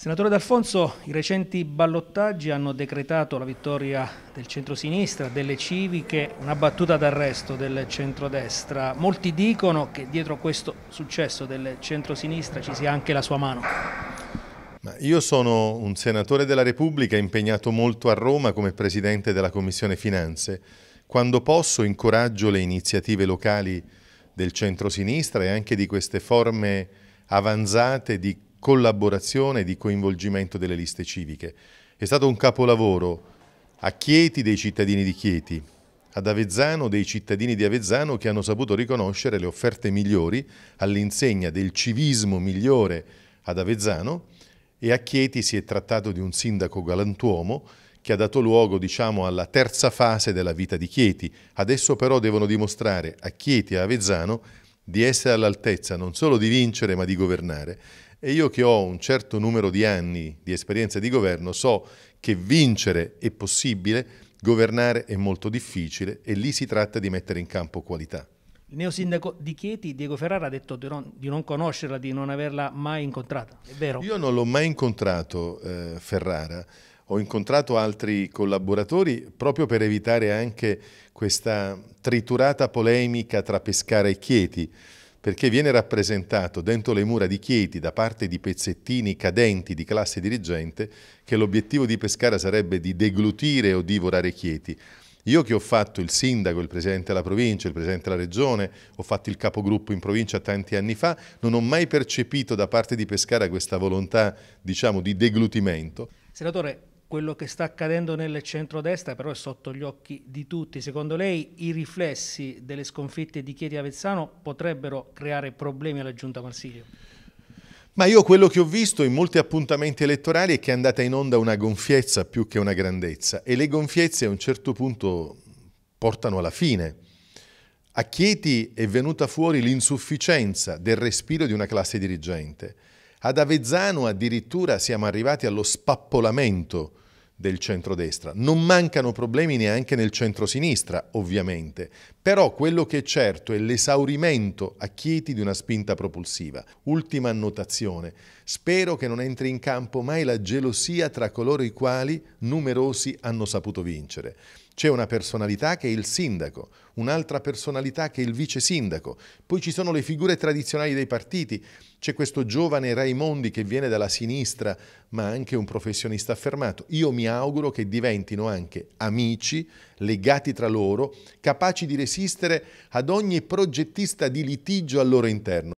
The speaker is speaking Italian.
Senatore D'Alfonso, i recenti ballottaggi hanno decretato la vittoria del centro-sinistra, delle civiche, una battuta d'arresto del centro-destra. Molti dicono che dietro questo successo del centro-sinistra ci sia anche la sua mano. Io sono un senatore della Repubblica impegnato molto a Roma come presidente della Commissione Finanze. Quando posso incoraggio le iniziative locali del centro-sinistra e anche di queste forme avanzate di collaborazione e di coinvolgimento delle liste civiche. È stato un capolavoro a Chieti dei cittadini di Chieti, ad Avezzano dei cittadini di Avezzano che hanno saputo riconoscere le offerte migliori all'insegna del civismo migliore ad Avezzano e a Chieti si è trattato di un sindaco galantuomo che ha dato luogo diciamo, alla terza fase della vita di Chieti. Adesso però devono dimostrare a Chieti e a Avezzano di essere all'altezza non solo di vincere ma di governare e io che ho un certo numero di anni di esperienza di governo so che vincere è possibile, governare è molto difficile e lì si tratta di mettere in campo qualità. Il neosindaco di Chieti, Diego Ferrara, ha detto di non, di non conoscerla, di non averla mai incontrata. È vero? Io non l'ho mai incontrato eh, Ferrara. Ho incontrato altri collaboratori proprio per evitare anche questa triturata polemica tra Pescara e Chieti perché viene rappresentato dentro le mura di Chieti da parte di pezzettini cadenti di classe dirigente che l'obiettivo di Pescara sarebbe di deglutire o divorare Chieti. Io che ho fatto il sindaco, il presidente della provincia, il presidente della regione, ho fatto il capogruppo in provincia tanti anni fa, non ho mai percepito da parte di Pescara questa volontà, diciamo, di deglutimento. Senatore, quello che sta accadendo nel centrodestra però è sotto gli occhi di tutti. Secondo lei i riflessi delle sconfitte di Chieti Avezzano potrebbero creare problemi alla Giunta Marsilio? Ma io quello che ho visto in molti appuntamenti elettorali è che è andata in onda una gonfiezza più che una grandezza e le gonfiezze a un certo punto portano alla fine. A Chieti è venuta fuori l'insufficienza del respiro di una classe dirigente ad Avezzano addirittura siamo arrivati allo spappolamento del centrodestra. Non mancano problemi neanche nel centrosinistra, ovviamente, però quello che è certo è l'esaurimento a Chieti di una spinta propulsiva. Ultima annotazione. Spero che non entri in campo mai la gelosia tra coloro i quali numerosi hanno saputo vincere. C'è una personalità che è il sindaco, un'altra personalità che è il vice sindaco, poi ci sono le figure tradizionali dei partiti, c'è questo giovane Raimondi che viene dalla sinistra ma anche un professionista affermato. Io mi auguro che diventino anche amici legati tra loro, capaci di resistere ad ogni progettista di litigio al loro interno.